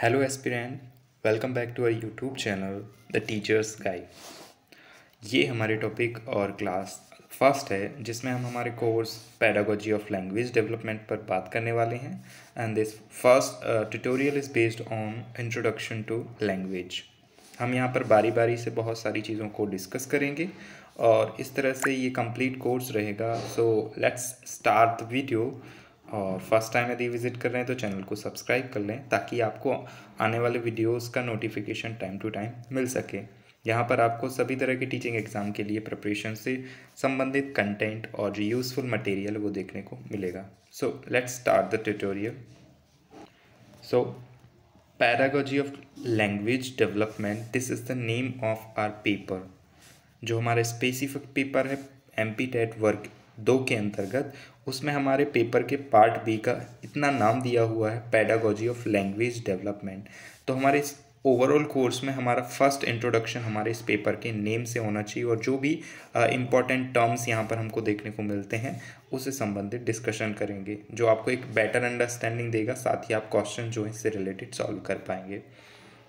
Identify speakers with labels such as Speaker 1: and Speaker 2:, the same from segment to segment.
Speaker 1: hello aspirant welcome back to our YouTube channel the teachers guide ये हमारे topic और class first है जिसमें हम हमारे course pedagogy of language development पर बात करने वाले हैं and this first tutorial is based on introduction to language हम यहाँ पर बारी बारी से बहुत सारी चीज़ों को डिस्कस करेंगे और इस तरह से ये कंप्लीट कोर्स रहेगा so let's start the video और फर्स्ट टाइम यदि विजिट कर रहे हैं तो चैनल को सब्सक्राइब कर लें ताकि आपको आने वाले वीडियोस का नोटिफिकेशन टाइम टू टाइम मिल सके यहाँ पर आपको सभी तरह के टीचिंग एग्ज़ाम के लिए प्रिपरेशन से संबंधित कंटेंट और यूज़फुल मटेरियल वो देखने को मिलेगा so let's start the tutorial so pedagogy of language development this is the name of our paper जो हमारा स्पेसिफिक पेपर है एम पी टेट वर्क दो के अंतर्गत उसमें हमारे पेपर के पार्ट बी का इतना नाम दिया हुआ है पैडागोजी ऑफ लैंग्वेज डेवलपमेंट तो हमारे इस ओवरऑल कोर्स में हमारा फर्स्ट इंट्रोडक्शन हमारे इस पेपर के नेम से होना चाहिए और जो भी इम्पॉर्टेंट टर्म्स यहाँ पर हमको देखने को मिलते हैं उससे संबंधित डिस्कशन करेंगे जो आपको एक बेटर अंडरस्टैंडिंग देगा साथ ही आप क्वेश्चन जो है इससे रिलेटेड सॉल्व कर पाएंगे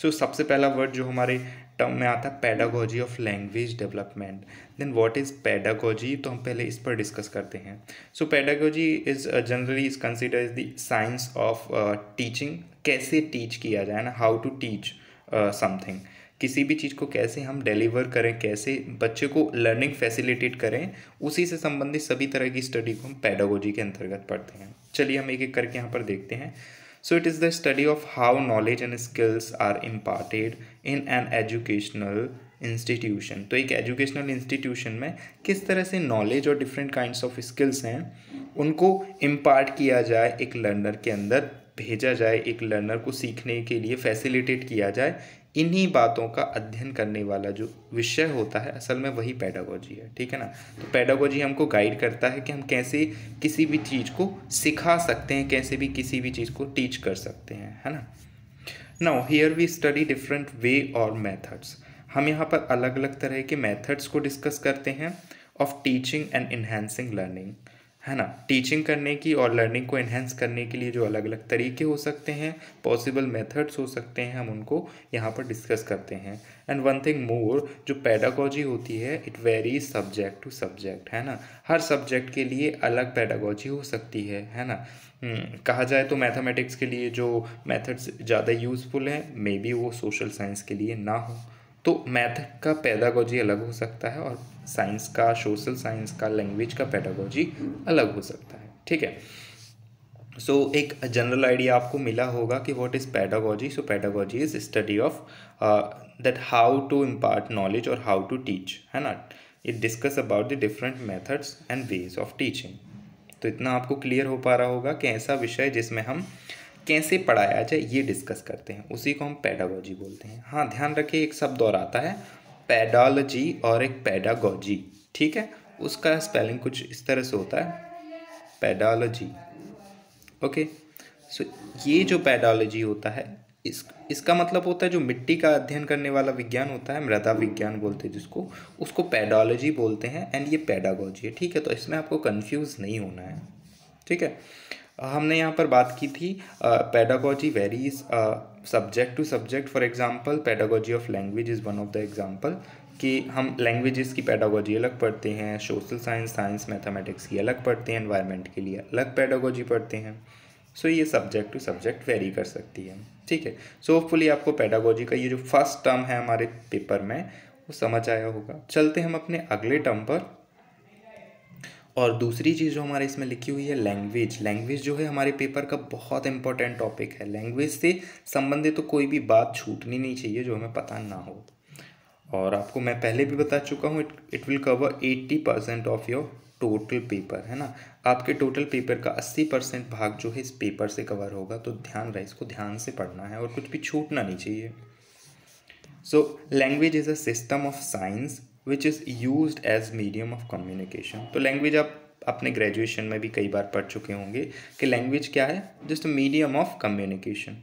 Speaker 1: सो so, सबसे पहला वर्ड जो हमारे टर्म में आता है pedagogy of language development then what is pedagogy तो हम पहले इस पर डिस्कस करते हैं so pedagogy is generally is consider is the science of teaching कैसे टीच किया जाए ना हाउ टू टीच समथिंग किसी भी चीज़ को कैसे हम डिलीवर करें कैसे बच्चे को लर्निंग फैसिलिटेट करें उसी से संबंधित सभी तरह की स्टडी को हम पैडागोजी के अंतर्गत पढ़ते हैं चलिए हम एक एक करके यहाँ पर देखते हैं so it is the study of how knowledge and skills are imparted in an educational institution तो एक एजुकेशनल इंस्टीट्यूशन में किस तरह से नॉलेज और डिफरेंट काइंड ऑफ स्किल्स हैं उनको इम्पार्ट किया जाए एक लर्नर के अंदर भेजा जाए एक लर्नर को सीखने के लिए फैसिलिटेट किया जाए इन्हीं बातों का अध्ययन करने वाला जो विषय होता है असल में वही पैडागोजी है ठीक है ना तो पैडागोजी हमको गाइड करता है कि हम कैसे किसी भी चीज़ को सिखा सकते हैं कैसे भी किसी भी चीज़ को टीच कर सकते हैं है ना now here we study different way और मेथड्स हम यहाँ पर अलग अलग तरह के मेथड्स को डिस्कस करते हैं of teaching and enhancing learning है ना टीचिंग करने की और लर्निंग को इन्हेंस करने के लिए जो अलग अलग तरीके हो सकते हैं पॉसिबल मेथड्स हो सकते हैं हम उनको यहाँ पर डिस्कस करते हैं एंड वन थिंग मोर जो पैडागोजी होती है it vary subject to subject है ना हर सब्जेक्ट के लिए अलग पैडागोजी हो सकती है है ना हम्म, कहा जाए तो मैथमेटिक्स के लिए जो मेथड्स ज़्यादा यूज़फुल हैं मे बी वो सोशल साइंस के लिए ना हो तो मैथ का पैदागोजी अलग हो सकता है और साइंस का सोशल साइंस का लैंग्वेज का पैदागोजी अलग हो सकता है ठीक है सो so, एक जनरल आइडिया आपको मिला होगा कि what is pedagogy so pedagogy is study of that how to impart knowledge और हाउ टू टीच है ना it discuss about the different methods and ways of teaching तो इतना आपको क्लियर हो पा रहा होगा कि ऐसा विषय जिसमें हम uh, कैसे पढ़ाया जाए ये डिस्कस करते हैं उसी को हम पैडागोजी बोलते हैं हाँ ध्यान रखिए एक शब्द और आता है पैडालॉजी और एक पैडागोजी ठीक है उसका स्पेलिंग कुछ इस तरह से होता है पैडालॉजी ओके सो ये जो पैडालॉजी होता है इस इसका मतलब होता है जो मिट्टी का अध्ययन करने वाला विज्ञान होता है मृदा विज्ञान बोलते हैं जिसको उसको पैडोलॉजी बोलते हैं एंड ये पैडागोजी है ठीक है तो इसमें आपको कंफ्यूज नहीं होना है ठीक है हमने यहाँ पर बात की थी pedagogy varies subject to subject for example pedagogy of language is one of the example कि हम लैंग्वेजेस की पैडागोजी अलग पढ़ते हैं सोशल साइंस साइंस मैथमेटिक्स की अलग पढ़ते हैं एनवायरनमेंट के लिए अलग पैडागोजी पढ़ते हैं सो so, ये सब्जेक्ट टू सब्जेक्ट वेरी कर सकती है ठीक है सो होपफुली आपको पैडागोजी का ये जो फर्स्ट टर्म है हमारे पेपर में वो समझ आया होगा चलते हम अपने अगले टर्म पर और दूसरी चीज़ जो हमारे इसमें लिखी हुई है लैंग्वेज लैंग्वेज जो है हमारे पेपर का बहुत इंपॉर्टेंट टॉपिक है लैंग्वेज से संबंधित तो कोई भी बात छूटनी नहीं चाहिए जो हमें पता ना हो और आपको मैं पहले भी बता चुका हूँ it it will cover eighty percent of your total paper है ना आपके टोटल पेपर का अस्सी परसेंट भाग जो है इस पेपर से कवर होगा तो ध्यान रहे इसको ध्यान से पढ़ना है और कुछ भी छूटना नहीं चाहिए so language is a system of science which is use as medium of communication तो लैंग्वेज आप अपने ग्रेजुएशन में भी कई बार पढ़ चुके होंगे कि लैंग्वेज क्या है जस्ट मीडियम ऑफ कम्युनिकेशन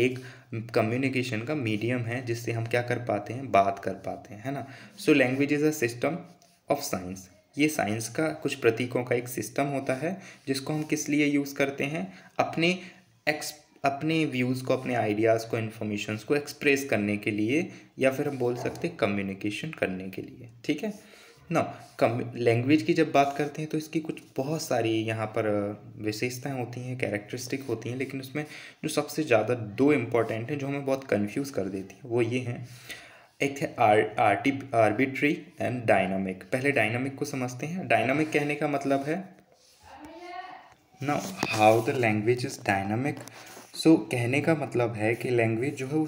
Speaker 1: एक कम्युनिकेशन का मीडियम है जिससे हम क्या कर पाते हैं बात कर पाते हैं है ना so language is a system of science ये साइंस का कुछ प्रतीकों का एक सिस्टम होता है जिसको हम किस लिए यूज़ करते हैं अपने एक्स अपने व्यूज़ को अपने आइडियाज़ को इन्फॉर्मेशन को एक्सप्रेस करने के लिए या फिर हम बोल सकते हैं कम्युनिकेशन करने के लिए ठीक है ना कम लैंग्वेज की जब बात करते हैं तो इसकी कुछ बहुत सारी यहाँ पर विशेषताएं होती हैं कैरेक्टरिस्टिक होती हैं लेकिन उसमें जो सबसे ज़्यादा दो इम्पॉर्टेंट हैं जो हमें बहुत कन्फ्यूज़ कर देती हैं वो ये हैं एक है आर आर्टी आर्बिट्री एंड डायनामिक पहले डायनामिक को समझते हैं डायनामिक कहने का मतलब है ना how the language is dynamic so so, कहने का मतलब है कि लैंग्वेज जो है वो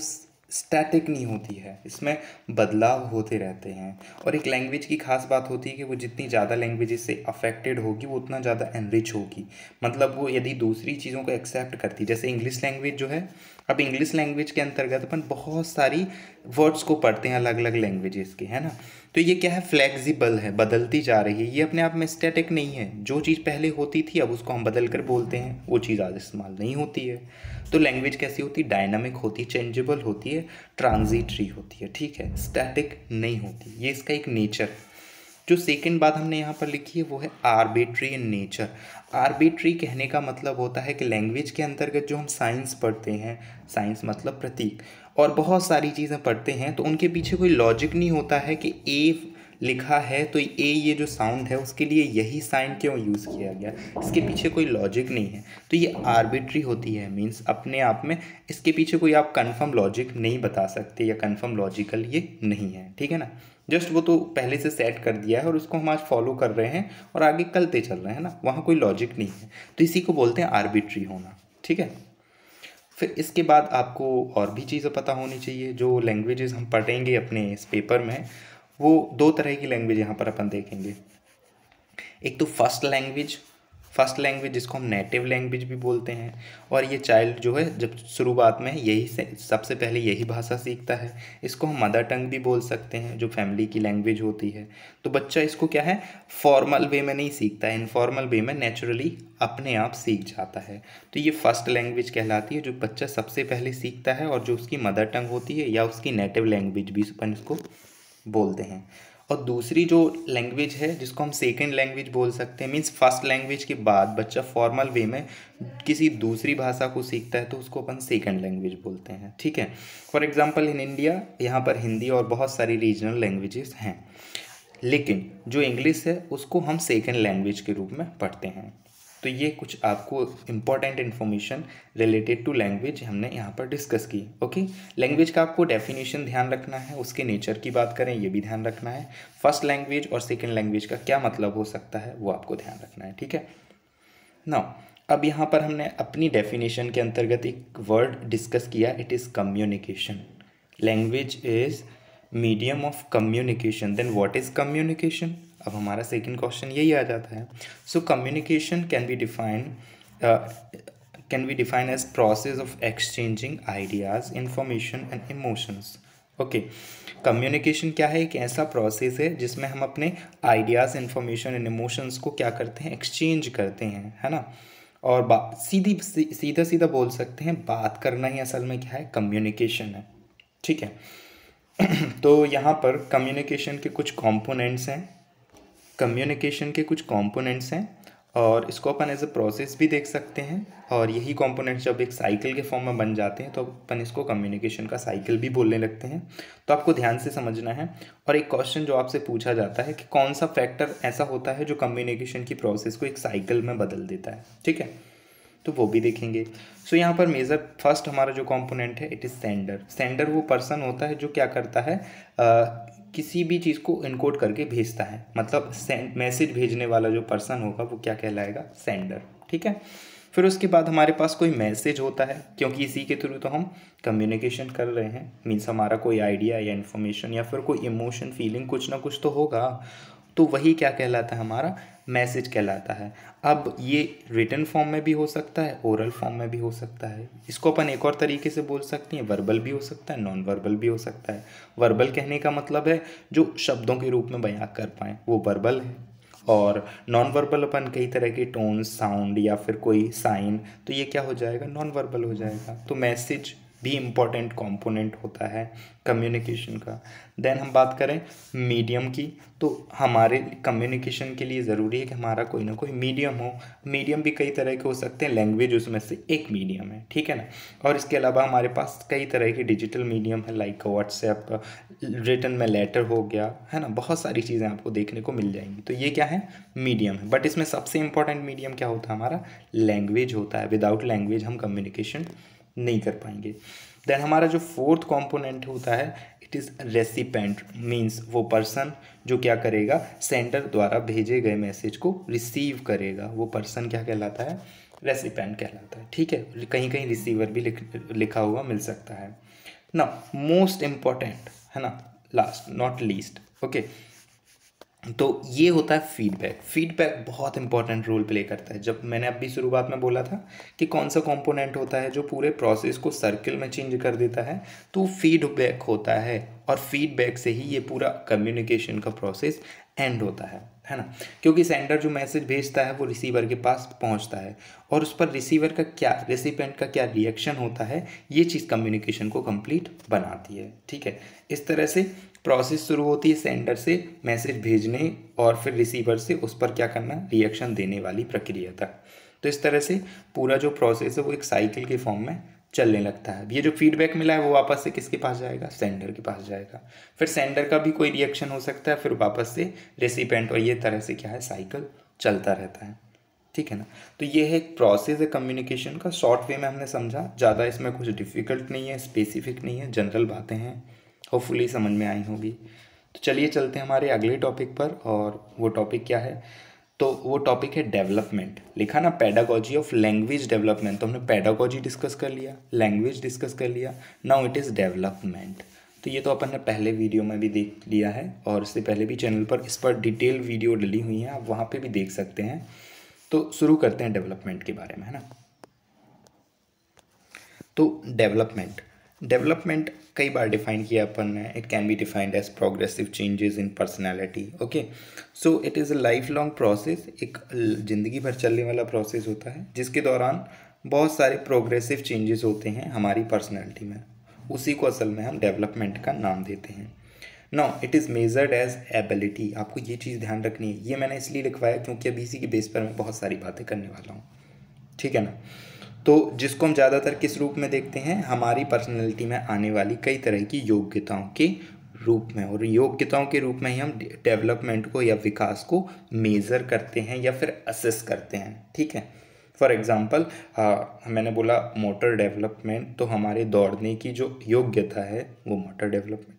Speaker 1: स्टैटिक नहीं होती है इसमें बदलाव होते रहते हैं और एक लैंग्वेज की खास बात होती है कि वो जितनी ज़्यादा लैंग्वेज से अफेक्टेड होगी वो उतना ज़्यादा एनरिच होगी मतलब वो यदि दूसरी चीज़ों को एक्सेप्ट करती जैसे इंग्लिश लैंग्वेज जो है अब इंग्लिश लैंग्वेज के अंतर्गत अपन बहुत सारी वर्ड्स को पढ़ते हैं अलग अलग लैंग्वेजेस के है ना तो ये क्या है फ्लेक्सिबल है बदलती जा रही है ये अपने आप में स्टैटिक नहीं है जो चीज़ पहले होती थी अब उसको हम बदल कर बोलते हैं वो चीज़ आज इस्तेमाल नहीं होती है तो लैंग्वेज कैसी होती है डायनामिक होती है चेंजेबल होती है ट्रांजिटरी होती है ठीक है स्टैटिक नहीं होती ये इसका एक नेचर है जो सेकेंड बात हमने यहाँ पर लिखी है वो है आर्बिट्री इन नेचर आर्बिट्री कहने का मतलब होता है कि लैंग्वेज के अंतर्गत जो हम साइंस पढ़ते हैं साइंस मतलब प्रतीक और बहुत सारी चीज़ें पढ़ते हैं तो उनके पीछे कोई लॉजिक नहीं होता है कि ए लिखा है तो ए ये जो साउंड है उसके लिए यही साइन क्यों यूज़ किया गया इसके पीछे कोई लॉजिक नहीं है तो ये आर्बिट्री होती है मीन्स अपने आप में इसके पीछे कोई आप कन्फर्म लॉजिक नहीं बता सकते या कन्फर्म लॉजिकल ये नहीं है ठीक है ना जस्ट वो तो पहले से सेट कर दिया है और उसको हम आज फॉलो कर रहे हैं और आगे कलते चल रहे हैं ना वहाँ कोई लॉजिक नहीं है तो इसी को बोलते हैं आर्बिट्री होना ठीक है फिर इसके बाद आपको और भी चीज़ें पता होनी चाहिए जो लैंग्वेजेस हम पढ़ेंगे अपने इस पेपर में वो दो तरह की लैंग्वेज यहाँ पर अपन देखेंगे एक तो फर्स्ट लैंग्वेज फर्स्ट लैंग्वेज जिसको हम नेटिव लैंग्वेज भी बोलते हैं और ये चाइल्ड जो है जब शुरुआत में यही से सबसे पहले यही भाषा सीखता है इसको हम मदर टंग भी बोल सकते हैं जो फैमिली की लैंग्वेज होती है तो बच्चा इसको क्या है फॉर्मल वे में नहीं सीखता है इनफॉर्मल वे में नेचुरली अपने आप सीख जाता है तो ये फर्स्ट लैंग्वेज कहलाती है जो बच्चा सबसे पहले सीखता है और जो उसकी मदर टंग होती है या उसकी नेटिव लैंग्वेज भी अपन इसको बोलते हैं और दूसरी जो लैंग्वेज है जिसको हम सेकेंड लैंग्वेज बोल सकते हैं मीन्स फर्स्ट लैंग्वेज के बाद बच्चा फॉर्मल वे में किसी दूसरी भाषा को सीखता है तो उसको अपन सेकेंड लैंग्वेज बोलते हैं ठीक है फॉर एग्जाम्पल इन इंडिया यहाँ पर हिंदी और बहुत सारी रीजनल लैंग्वेजेस हैं लेकिन जो इंग्लिश है उसको हम सेकेंड लैंग्वेज के रूप में पढ़ते हैं तो ये कुछ आपको important information related to language हमने यहाँ पर डिस्कस की ओके लैंग्वेज का आपको डेफिनेशन ध्यान रखना है उसके नेचर की बात करें ये भी ध्यान रखना है फर्स्ट लैंग्वेज और सेकेंड लैंग्वेज का क्या मतलब हो सकता है वो आपको ध्यान रखना है ठीक है ना अब यहाँ पर हमने अपनी डेफिनेशन के अंतर्गत एक वर्ड डिस्कस किया it is communication language is medium of communication then what is communication अब हमारा सेकेंड क्वेश्चन यही आ जाता है so communication can be defined can be define as process of exchanging ideas information and emotions okay communication क्या है एक ऐसा प्रोसेस है जिसमें हम अपने आइडियाज़ इन्फॉर्मेशन एंड इमोशंस को क्या करते हैं एक्सचेंज करते हैं है ना और बात सीधी सी, सीधा सीधा बोल सकते हैं बात करना ही असल में क्या है कम्युनिकेशन है ठीक है तो यहाँ पर कम्युनिकेशन के कुछ कंपोनेंट्स हैं कम्युनिकेशन के कुछ कंपोनेंट्स हैं और इसको अपन एज ए प्रोसेस भी देख सकते हैं और यही कंपोनेंट्स जब एक साइकिल के फॉर्म में बन जाते हैं तो अपन इसको कम्युनिकेशन का साइकिल भी बोलने लगते हैं तो आपको ध्यान से समझना है और एक क्वेश्चन जो आपसे पूछा जाता है कि कौन सा फैक्टर ऐसा होता है जो कम्युनिकेशन की प्रोसेस को एक साइकिल में बदल देता है ठीक है तो वो भी देखेंगे सो so, यहाँ पर मेजर फर्स्ट हमारा जो कॉम्पोनेंट है इट इज़ सेंडर सेंडर वो पर्सन होता है जो क्या करता है किसी भी चीज़ को इनकोड करके भेजता है मतलब मैसेज भेजने वाला जो पर्सन होगा वो क्या कहलाएगा सेंडर ठीक है फिर उसके बाद हमारे पास कोई मैसेज होता है क्योंकि इसी के थ्रू तो हम कम्युनिकेशन कर रहे हैं मीन्स हमारा कोई आइडिया या इन्फॉर्मेशन या फिर कोई इमोशन फीलिंग कुछ ना कुछ तो होगा तो वही क्या कहलाता है हमारा मैसेज कहलाता है अब ये रिटर्न फॉर्म में भी हो सकता है ओरल फॉर्म में भी हो सकता है इसको अपन एक और तरीके से बोल सकते हैं वर्बल भी हो सकता है नॉन वर्बल भी हो सकता है वर्बल कहने का मतलब है जो शब्दों के रूप में बयां कर पाएँ वो वर्बल है और नॉन वर्बल अपन कई तरह के टोन साउंड या फिर कोई साइन तो ये क्या हो जाएगा नॉन वर्बल हो जाएगा तो मैसेज भी इम्पॉर्टेंट कॉम्पोनेंट होता है कम्युनिकेशन का देन हम बात करें मीडियम की तो हमारे कम्युनिकेशन के लिए ज़रूरी है कि हमारा कोई ना कोई मीडियम हो मीडियम भी कई तरह के हो सकते हैं लैंग्वेज उसमें से एक मीडियम है ठीक है ना और इसके अलावा हमारे पास कई तरह के डिजिटल मीडियम है लाइक व्हाट्सएप रिटर्न में लेटर हो गया है ना बहुत सारी चीज़ें आपको देखने को मिल जाएंगी तो ये क्या है मीडियम है बट इसमें सबसे इंपॉर्टेंट मीडियम क्या होता है हमारा लैंग्वेज होता है विदाउट लैंग्वेज हम कम्युनिकेशन नहीं कर पाएंगे देन हमारा जो फोर्थ कॉम्पोनेंट होता है इट इज़ रेसिपेंट मीन्स वो पर्सन जो क्या करेगा सेंडर द्वारा भेजे गए मैसेज को रिसीव करेगा वो पर्सन क्या कहलाता है रेसिपेंट कहलाता है ठीक है कहीं कहीं रिसीवर भी लिख, लिखा हुआ मिल सकता है ना मोस्ट इम्पॉर्टेंट है ना लास्ट नॉट लीस्ट ओके तो ये होता है फीडबैक फीडबैक बहुत इंपॉर्टेंट रोल प्ले करता है जब मैंने अभी शुरुआत में बोला था कि कौन सा कंपोनेंट होता है जो पूरे प्रोसेस को सर्किल में चेंज कर देता है तो फीडबैक होता है और फीडबैक से ही ये पूरा कम्युनिकेशन का प्रोसेस एंड होता है है ना क्योंकि सेंडर जो मैसेज भेजता है वो रिसीवर के पास पहुंचता है और उस पर रिसीवर का क्या रिसिपेंट का क्या रिएक्शन होता है ये चीज़ कम्युनिकेशन को कंप्लीट बनाती है ठीक है इस तरह से प्रोसेस शुरू होती है सेंडर से मैसेज भेजने और फिर रिसीवर से उस पर क्या करना रिएक्शन देने वाली प्रक्रिया तक तो इस तरह से पूरा जो प्रोसेस है वो एक साइकिल के फॉर्म में चलने लगता है ये जो फीडबैक मिला है वो वापस से किसके पास जाएगा सेंडर के पास जाएगा फिर सेंडर का भी कोई रिएक्शन हो सकता है फिर वापस से रेसिपेंट और ये तरह से क्या है साइकिल चलता रहता है ठीक है ना तो ये है एक प्रोसेस है कम्युनिकेशन का शॉर्ट वे में हमने समझा ज़्यादा इसमें कुछ डिफ़िकल्ट नहीं है स्पेसिफिक नहीं है जनरल बातें हैं होपफुली समझ में आई होगी तो चलिए चलते हैं हमारे अगले टॉपिक पर और वो टॉपिक क्या है तो वो टॉपिक है डेवलपमेंट लिखा ना पैडागोजी ऑफ लैंग्वेज डेवलपमेंट तो हमने पैडागोजी डिस्कस कर लिया लैंग्वेज डिस्कस कर लिया नाउ इट इज़ डेवलपमेंट तो ये तो अपन ने पहले वीडियो में भी देख लिया है और इससे पहले भी चैनल पर इस पर डिटेल वीडियो डली हुई हैं आप वहाँ पे भी देख सकते हैं तो शुरू करते हैं डेवलपमेंट के बारे में है ना तो डेवलपमेंट डेवलपमेंट कई बार डिफाइन किया अपन ने it can be defined as progressive changes in personality okay so it is a life long process एक ज़िंदगी भर चलने वाला प्रोसेस होता है जिसके दौरान बहुत सारे प्रोग्रेसिव चेंजेस होते हैं हमारी पर्सनैलिटी में उसी को असल में हम डेवलपमेंट का नाम देते हैं no it is measured as ability आपको ये चीज़ ध्यान रखनी है ये मैंने इसलिए लिखवाया क्योंकि अभी इसी के बेस पर मैं बहुत सारी बातें करने वाला हूँ ठीक है ना तो जिसको हम ज़्यादातर किस रूप में देखते हैं हमारी पर्सनैलिटी में आने वाली कई तरह की योग्यताओं के रूप में और योग्यताओं के रूप में ही हम डेवलपमेंट को या विकास को मेज़र करते हैं या फिर असेस करते हैं ठीक है फॉर एग्ज़ाम्पल मैंने बोला मोटर डेवलपमेंट तो हमारे दौड़ने की जो योग्यता है वो मोटर डेवलपमेंट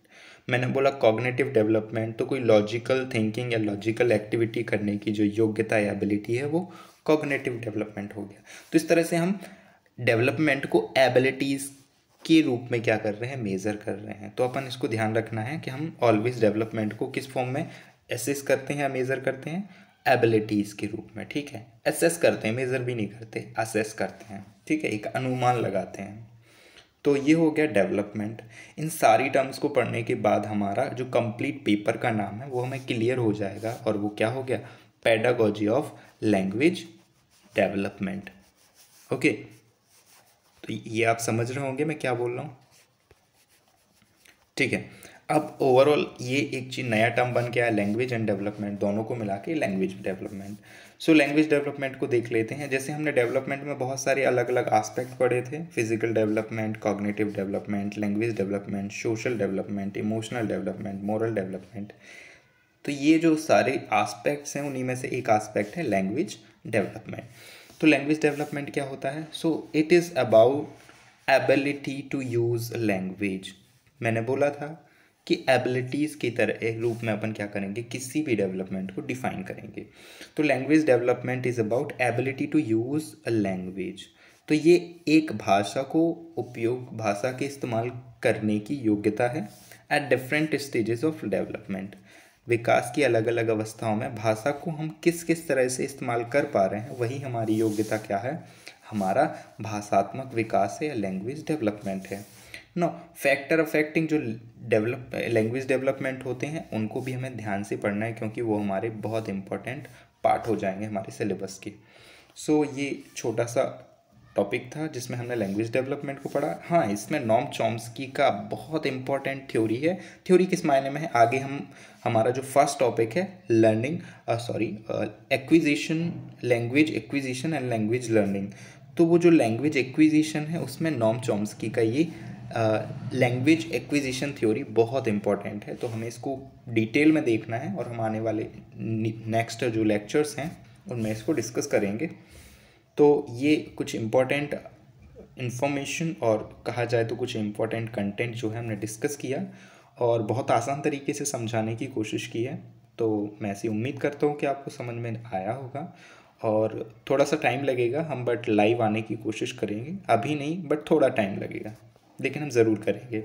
Speaker 1: मैंने बोला कॉग्नेटिव डेवलपमेंट तो कोई लॉजिकल थिंकिंग या लॉजिकल एक्टिविटी करने की जो योग्यता या एबिलिटी है वो कॉग्नेटिव डेवलपमेंट हो गया तो इस तरह से हम डेवलपमेंट को एबिलिटीज़ के रूप में क्या कर रहे हैं मेज़र कर रहे हैं तो अपन इसको ध्यान रखना है कि हम ऑलवेज डेवलपमेंट को किस फॉर्म में एसेस करते हैं या मेज़र करते हैं एबिलिटीज़ के रूप में ठीक है एसेस करते हैं मेज़र भी नहीं करते असेस करते हैं ठीक है एक अनुमान लगाते हैं तो ये हो गया डेवलपमेंट इन सारी टर्म्स को पढ़ने के बाद हमारा जो कंप्लीट पेपर का नाम है वो हमें क्लियर हो जाएगा और वो क्या हो गया pedagogy of language development okay तो ये आप समझ रहे होंगे मैं क्या बोल रहा हूँ ठीक है अब ओवरऑल ये एक चीज़ नया टर्म बन के है लैंग्वेज एंड डेवलपमेंट दोनों को मिला के language development so language development को देख लेते हैं जैसे हमने डेवलपमेंट में बहुत सारे अलग अलग आस्पेक्ट पढ़े थे physical development cognitive development language development social development emotional development moral development तो ये जो सारे आस्पेक्ट्स हैं उन्हीं में से एक आस्पेक्ट है लैंग्वेज डेवलपमेंट तो लैंग्वेज डेवलपमेंट क्या होता है so it is about ability to use language मैंने बोला था कि एबिलिटीज़ की तरह एक रूप में अपन क्या करेंगे किसी भी डेवलपमेंट को डिफाइन करेंगे तो language development is about ability to use a language तो ये एक भाषा को उपयोग भाषा के इस्तेमाल करने की योग्यता है at different stages of development विकास की अलग अलग अवस्थाओं में भाषा को हम किस किस तरह से इस्तेमाल कर पा रहे हैं वही हमारी योग्यता क्या है हमारा भाषात्मक विकास है या लैंग्वेज डेवलपमेंट है नो फैक्टर अफेक्टिंग जो डेवलप लैंग्वेज डेवलपमेंट होते हैं उनको भी हमें ध्यान से पढ़ना है क्योंकि वो हमारे बहुत इंपॉर्टेंट पार्ट हो जाएंगे हमारे सिलेबस के सो so, ये छोटा सा टॉपिक था जिसमें हमने लैंग्वेज डेवलपमेंट को पढ़ा हाँ इसमें नॉम चॉम्स्की का बहुत इंपॉर्टेंट थ्योरी है थ्योरी किस मायने में है आगे हम हमारा जो फर्स्ट टॉपिक है learning sorry acquisition language acquisition and language learning तो वो जो लैंग्वेज एक्विजिशन है उसमें नॉम चॉम्स्की का ये लैंग्वेज एक्विजिशन थ्योरी बहुत इंपॉर्टेंट है तो हमें इसको डिटेल में देखना है और हम आने वाले नेक्स्ट जो लेक्चर्स हैं उनमें इसको डिस्कस करेंगे तो ये कुछ इम्पॉर्टेंट इन्फॉर्मेशन और कहा जाए तो कुछ इम्पॉर्टेंट कंटेंट जो है हमने डिस्कस किया और बहुत आसान तरीके से समझाने की कोशिश की है तो मैं ऐसी उम्मीद करता हूँ कि आपको समझ में आया होगा और थोड़ा सा टाइम लगेगा हम बट लाइव आने की कोशिश करेंगे अभी नहीं बट थोड़ा टाइम लगेगा लेकिन हम ज़रूर करेंगे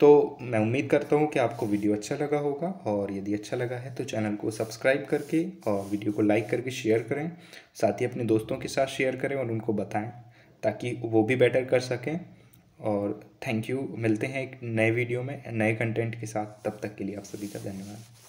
Speaker 1: तो मैं उम्मीद करता हूँ कि आपको वीडियो अच्छा लगा होगा और यदि अच्छा लगा है तो चैनल को सब्सक्राइब करके और वीडियो को लाइक करके शेयर करें साथ ही अपने दोस्तों के साथ शेयर करें और उनको बताएं ताकि वो भी बेटर कर सकें और थैंक यू मिलते हैं एक नए वीडियो में नए कंटेंट के साथ तब तक के लिए आप सभी का धन्यवाद